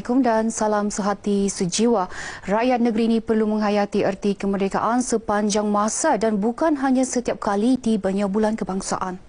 Assalamualaikum dan salam sehati sejiwa. Rakyat negeri ini perlu menghayati erti kemerdekaan sepanjang masa dan bukan hanya setiap kali tibanya bulan kebangsaan.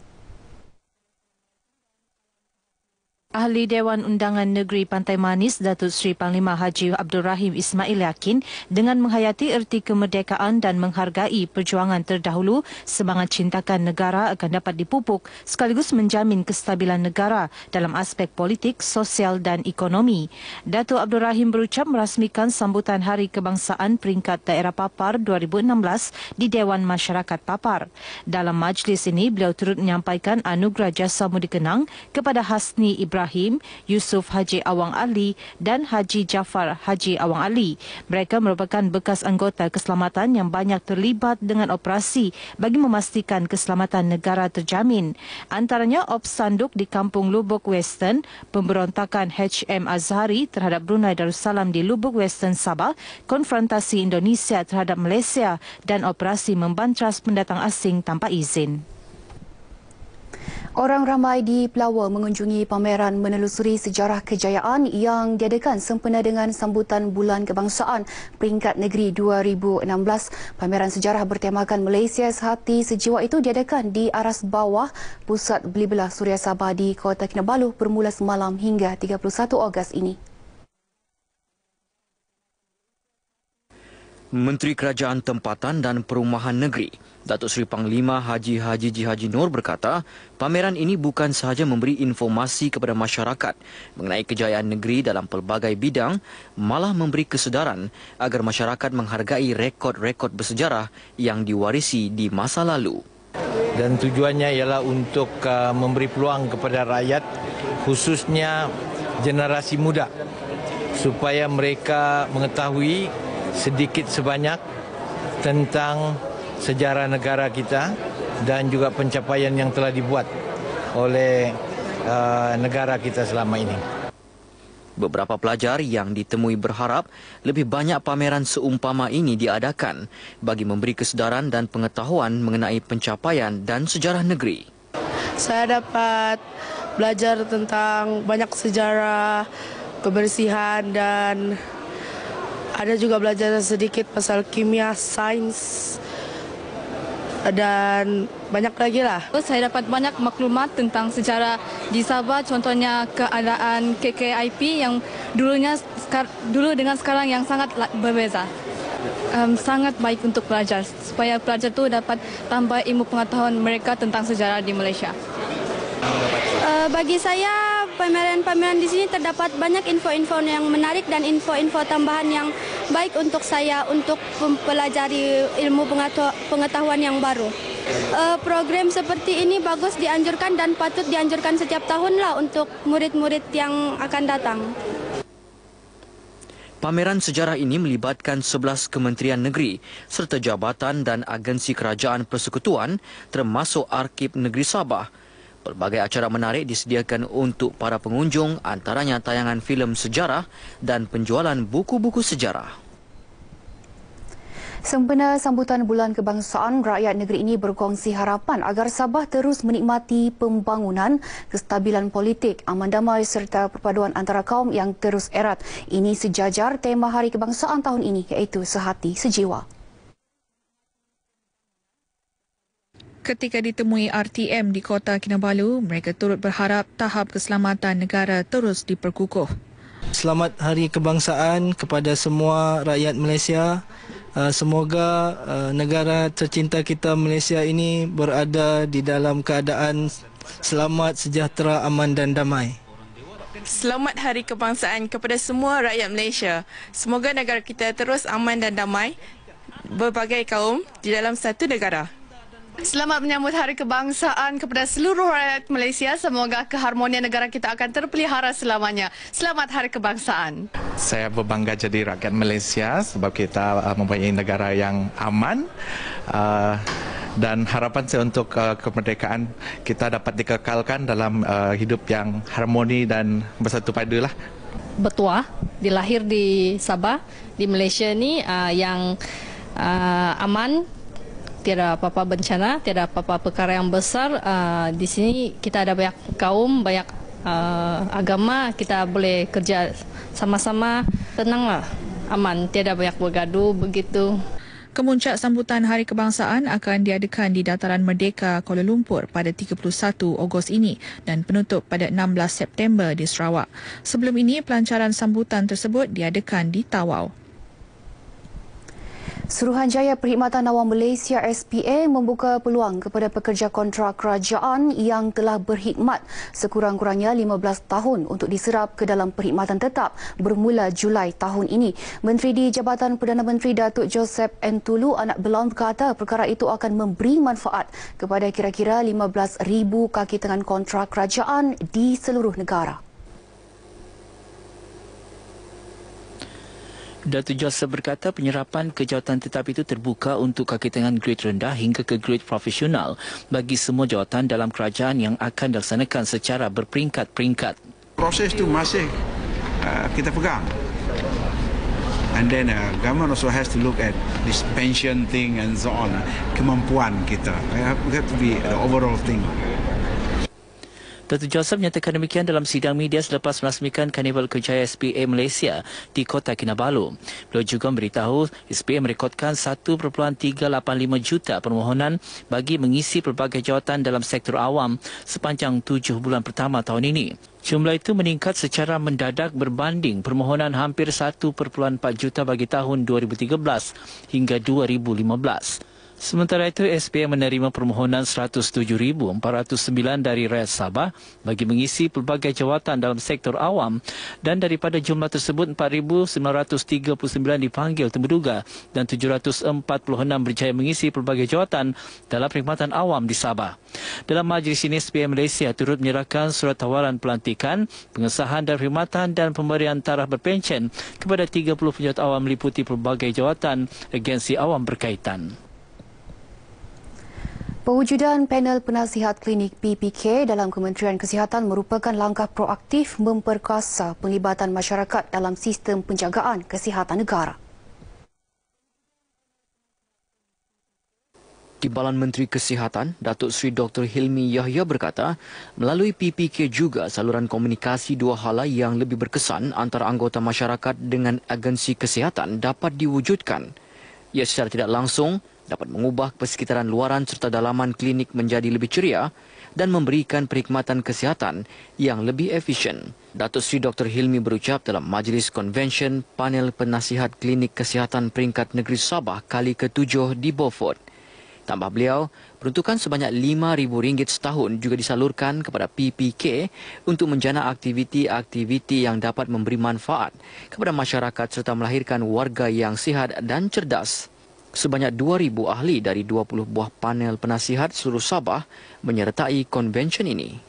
Ahli Dewan Undangan Negeri Pantai Manis Datuk Seri Panglima Haji Abdul Rahim Ismail yakin dengan menghayati erti kemerdekaan dan menghargai perjuangan terdahulu, semangat cintakan negara akan dapat dipupuk sekaligus menjamin kestabilan negara dalam aspek politik, sosial dan ekonomi. Datuk Abdul Rahim berucap merasmikan sambutan Hari Kebangsaan Peringkat Daerah Papar 2016 di Dewan Masyarakat Papar. Dalam majlis ini, beliau turut menyampaikan anugerah jasa kenang kepada Hasni Ibrahim Ibrahim, Yusuf Haji Awang Ali dan Haji Jafar Haji Awang Ali. Mereka merupakan bekas anggota keselamatan yang banyak terlibat dengan operasi bagi memastikan keselamatan negara terjamin. Antaranya Op Sanduk di Kampung Lubuk Western, pemberontakan HM Azhari terhadap Brunei Darussalam di Lubuk Western Sabah, konfrontasi Indonesia terhadap Malaysia dan operasi membantras pendatang asing tanpa izin. Orang ramai di Pelawa mengunjungi pameran menelusuri sejarah kejayaan yang diadakan sempena dengan sambutan Bulan Kebangsaan Peringkat Negeri 2016. Pameran sejarah bertemakan Malaysia Sehati Sejiwa itu diadakan di aras bawah Pusat Beli Belah Suria Sabah di Kota Kinabalu bermula semalam hingga 31 Ogos ini. Menteri Kerajaan Tempatan dan Perumahan Negeri, Datuk Seri Panglima Haji Haji Jihaji Nur berkata, pameran ini bukan sahaja memberi informasi kepada masyarakat mengenai kejayaan negeri dalam pelbagai bidang, malah memberi kesedaran agar masyarakat menghargai rekod-rekod bersejarah yang diwarisi di masa lalu. Dan tujuannya ialah untuk uh, memberi peluang kepada rakyat, khususnya generasi muda, supaya mereka mengetahui sedikit sebanyak tentang sejarah negara kita dan juga pencapaian yang telah dibuat oleh uh, negara kita selama ini. Beberapa pelajar yang ditemui berharap lebih banyak pameran seumpama ini diadakan bagi memberi kesedaran dan pengetahuan mengenai pencapaian dan sejarah negeri. Saya dapat belajar tentang banyak sejarah kebersihan dan ada juga belajar sedikit pasal kimia, sains, dan banyak lagi lah. Saya dapat banyak maklumat tentang sejarah di Sabah, contohnya keadaan KKIP yang dulunya dulu dengan sekarang yang sangat berbeza. Um, sangat baik untuk pelajar supaya pelajar itu dapat tambah ilmu pengetahuan mereka tentang sejarah di Malaysia. Uh, bagi saya pameran-pameran di sini terdapat banyak info-info yang menarik dan info-info tambahan yang baik untuk saya untuk mempelajari ilmu pengetahuan yang baru. Eh, program seperti ini bagus dianjurkan dan patut dianjurkan setiap tahun lah untuk murid-murid yang akan datang. Pameran sejarah ini melibatkan 11 kementerian negeri serta jabatan dan agensi kerajaan persekutuan termasuk Arkib Negeri Sabah. Pelbagai acara menarik disediakan untuk para pengunjung antaranya tayangan filem sejarah dan penjualan buku-buku sejarah. Sempena sambutan bulan kebangsaan, rakyat negeri ini berkongsi harapan agar Sabah terus menikmati pembangunan, kestabilan politik, aman damai serta perpaduan antara kaum yang terus erat. Ini sejajar tema hari kebangsaan tahun ini iaitu Sehati Sejiwa. Ketika ditemui RTM di kota Kinabalu, mereka turut berharap tahap keselamatan negara terus diperkukuh. Selamat Hari Kebangsaan kepada semua rakyat Malaysia. Uh, semoga uh, negara tercinta kita Malaysia ini berada di dalam keadaan selamat, sejahtera, aman dan damai. Selamat Hari Kebangsaan kepada semua rakyat Malaysia. Semoga negara kita terus aman dan damai berbagai kaum di dalam satu negara. Selamat menyambut Hari Kebangsaan kepada seluruh rakyat Malaysia. Semoga keharmonian negara kita akan terpelihara selamanya. Selamat Hari Kebangsaan. Saya berbangga jadi rakyat Malaysia sebab kita uh, mempunyai negara yang aman. Uh, dan harapan saya untuk uh, kemerdekaan kita dapat dikekalkan dalam uh, hidup yang harmoni dan bersatu padu lah. Bertuah, dilahir di Sabah, di Malaysia ni uh, yang uh, aman, tiada apa-apa bencana, tiada apa-apa perkara yang besar. Uh, di sini kita ada banyak kaum, banyak uh, agama, kita boleh kerja sama-sama tenanglah, aman, tiada banyak bergaduh begitu. Kemuncak sambutan Hari Kebangsaan akan diadakan di Dataran Merdeka Kuala Lumpur pada 31 Ogos ini dan penutup pada 16 September di Sarawak. Sebelum ini, pelancaran sambutan tersebut diadakan di Tawau. Suruhanjaya Perkhidmatan Awam Malaysia SPA membuka peluang kepada pekerja kontrak kerajaan yang telah berkhidmat sekurang-kurangnya 15 tahun untuk diserap ke dalam perkhidmatan tetap bermula Julai tahun ini. Menteri di Jabatan Perdana Menteri Datuk Joseph Entulu Anak Belon berkata perkara itu akan memberi manfaat kepada kira-kira 15,000 kaki tangan kontrak kerajaan di seluruh negara. Datuk Joseph berkata penyerapan kejawatan tetap itu terbuka untuk kaki tangan grade rendah hingga ke grade profesional bagi semua jawatan dalam kerajaan yang akan dilaksanakan secara berperingkat-peringkat. Proses itu masih uh, kita pegang. And then uh, government also has to look at this pension thing and so on, kemampuan kita. We have to be the overall thing. Dr. Joseph menyatakan demikian dalam sidang media selepas merasmikan Karnival Kejayaan SPA Malaysia di Kota Kinabalu. Beliau juga memberitahu SPA merekodkan 1.385 juta permohonan bagi mengisi pelbagai jawatan dalam sektor awam sepanjang tujuh bulan pertama tahun ini. Jumlah itu meningkat secara mendadak berbanding permohonan hampir 1.4 juta bagi tahun 2013 hingga 2015. Sementara itu, SPM menerima permohonan 107,409 dari rakyat Sabah bagi mengisi pelbagai jawatan dalam sektor awam dan daripada jumlah tersebut, 4,939 dipanggil temuduga dan 746 berjaya mengisi pelbagai jawatan dalam perkhidmatan awam di Sabah. Dalam majlis ini, SPM Malaysia turut menyerahkan surat tawaran pelantikan, pengesahan dan perkhidmatan dan pemberian taraf berpencen kepada 30 penjawat awam meliputi pelbagai jawatan agensi awam berkaitan. Pewujudan panel penasihat klinik PPK dalam Kementerian Kesihatan merupakan langkah proaktif memperkasa penglibatan masyarakat dalam sistem penjagaan kesihatan negara. Timbalan Menteri Kesihatan, Datuk Sri Dr. Hilmi Yahya berkata, melalui PPK juga saluran komunikasi dua hala yang lebih berkesan antara anggota masyarakat dengan agensi kesihatan dapat diwujudkan. Ia secara tidak langsung dapat mengubah persekitaran luaran serta dalaman klinik menjadi lebih ceria dan memberikan perkhidmatan kesihatan yang lebih efisien. Datuk Sri Dr. Hilmi berucap dalam Majlis Convention Panel Penasihat Klinik Kesihatan Peringkat Negeri Sabah kali ke-7 di Beaufort. Tambah beliau, peruntukan sebanyak rm ringgit setahun juga disalurkan kepada PPK untuk menjana aktiviti-aktiviti yang dapat memberi manfaat kepada masyarakat serta melahirkan warga yang sihat dan cerdas sebanyak 2,000 ahli dari 20 buah panel penasihat seluruh Sabah menyertai konvensyen ini.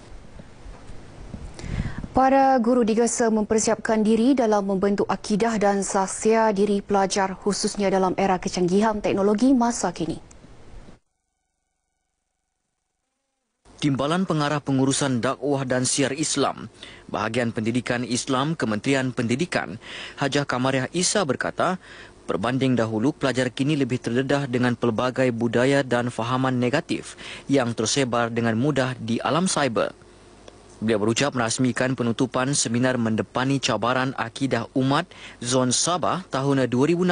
Para guru digesa mempersiapkan diri dalam membentuk akidah dan sahsia diri pelajar khususnya dalam era kecanggihan teknologi masa kini. Timbalan Pengarah Pengurusan Dakwah dan Siar Islam, Bahagian Pendidikan Islam Kementerian Pendidikan, Hajah Kamariah Isa berkata, Berbanding dahulu, pelajar kini lebih terdedah dengan pelbagai budaya dan fahaman negatif yang tersebar dengan mudah di alam cyber. Beliau berucap merasmikan penutupan seminar mendepani cabaran akidah umat Zon Sabah tahun 2016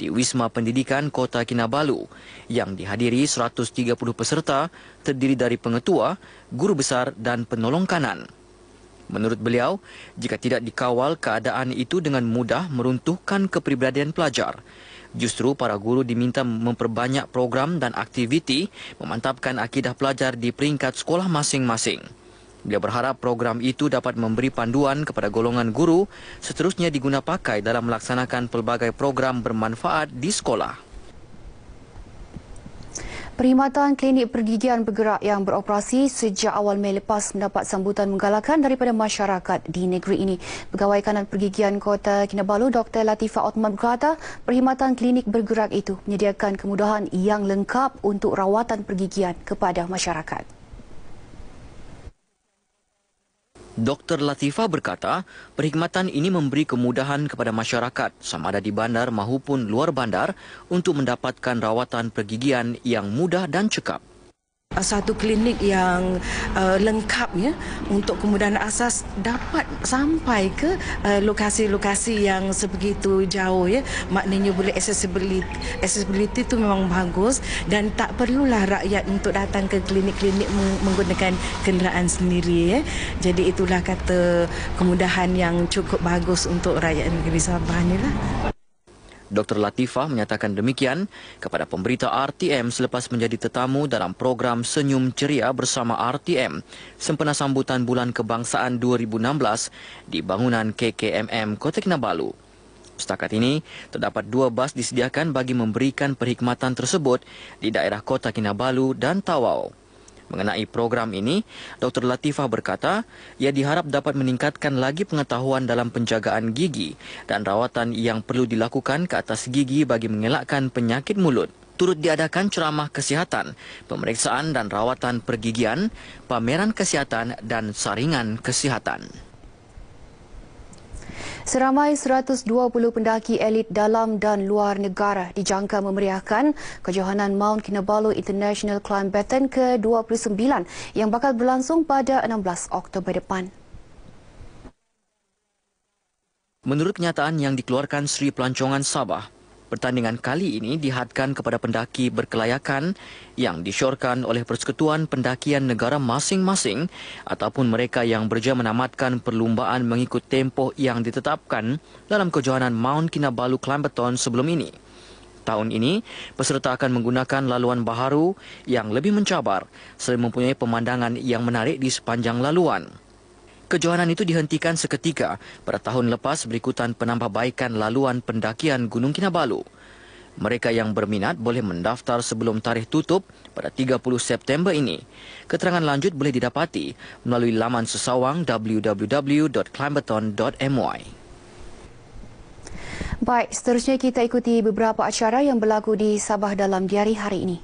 di Wisma Pendidikan Kota Kinabalu yang dihadiri 130 peserta terdiri dari pengetua, guru besar dan penolong kanan. Menurut beliau, jika tidak dikawal keadaan itu dengan mudah meruntuhkan kepribadian pelajar. Justru para guru diminta memperbanyak program dan aktiviti memantapkan akidah pelajar di peringkat sekolah masing-masing. Beliau berharap program itu dapat memberi panduan kepada golongan guru seterusnya digunapakai dalam melaksanakan pelbagai program bermanfaat di sekolah. Perkhidmatan klinik pergigian bergerak yang beroperasi sejak awal Mei lepas mendapat sambutan menggalakkan daripada masyarakat di negeri ini. Pegawai Kanan Pergigian Kota Kinabalu, Dr. Latifah Othman berkata, perkhidmatan klinik bergerak itu menyediakan kemudahan yang lengkap untuk rawatan pergigian kepada masyarakat. Dr. Latifa berkata, perkhidmatan ini memberi kemudahan kepada masyarakat sama ada di bandar maupun luar bandar untuk mendapatkan rawatan pergigian yang mudah dan cekap. Uh, satu klinik yang uh, lengkap ya untuk kemudahan asas dapat sampai ke uh, lokasi-lokasi uh, yang sebegitu jauh ya maknanya boleh accessibility accessibility itu memang bagus dan tak perlulah rakyat untuk datang ke klinik-klinik menggunakan kenderaan sendiri ya jadi itulah kata kemudahan yang cukup bagus untuk rakyat negeri Sabah ni lah Dr. Latifah menyatakan demikian kepada pemberita RTM selepas menjadi tetamu dalam program Senyum Ceria bersama RTM sempena sambutan Bulan Kebangsaan 2016 di bangunan KKMM Kota Kinabalu. Setakat ini, terdapat dua bas disediakan bagi memberikan perkhidmatan tersebut di daerah Kota Kinabalu dan Tawau. Mengenai program ini, Dr. Latifah berkata, ia diharap dapat meningkatkan lagi pengetahuan dalam penjagaan gigi dan rawatan yang perlu dilakukan ke atas gigi bagi mengelakkan penyakit mulut. Turut diadakan ceramah kesihatan, pemeriksaan dan rawatan pergigian, pameran kesihatan dan saringan kesihatan. Seramai 120 pendaki elit dalam dan luar negara dijangka memeriahkan kejohanan Mount Kinabalu International Climb Baton ke-29 yang bakal berlangsung pada 16 Oktober depan. Menurut kenyataan yang dikeluarkan Sri Pelancongan Sabah, Pertandingan kali ini dihadkan kepada pendaki berkelayakan yang disyorkan oleh Persekutuan Pendakian Negara masing-masing ataupun mereka yang berjaya menamatkan perlumbaan mengikut tempoh yang ditetapkan dalam kejohanan Mount Kinabalu Climbathon sebelum ini. Tahun ini, peserta akan menggunakan laluan baharu yang lebih mencabar selain mempunyai pemandangan yang menarik di sepanjang laluan. Kejohanan itu dihentikan seketika pada tahun lepas berikutan penambahbaikan laluan pendakian Gunung Kinabalu. Mereka yang berminat boleh mendaftar sebelum tarikh tutup pada 30 September ini. Keterangan lanjut boleh didapati melalui laman sesawang www.climbathon.my. Baik, seterusnya kita ikuti beberapa acara yang berlaku di Sabah dalam diari hari ini.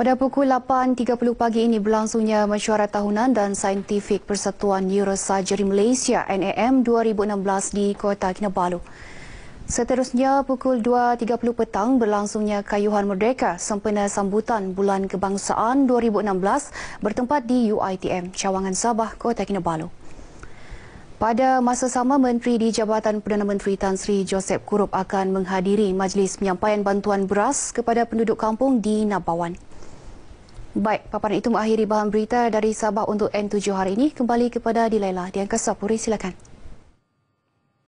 Pada pukul 8.30 pagi ini berlangsungnya mesyuarat tahunan dan saintifik Persatuan Neurosurgery Malaysia NAM 2016 di Kota Kinabalu. Seterusnya pukul 2.30 petang berlangsungnya kayuhan merdeka sempena sambutan Bulan Kebangsaan 2016 bertempat di UITM Cawangan Sabah, Kota Kinabalu. Pada masa sama, Menteri di Jabatan Perdana Menteri Tan Sri Joseph Kurup akan menghadiri majlis penyampaian bantuan beras kepada penduduk kampung di Nabawan. Baik, paparan itu mengakhiri bahan berita dari Sabah untuk N7 hari ini. Kembali kepada Dilela di Angkasa silakan.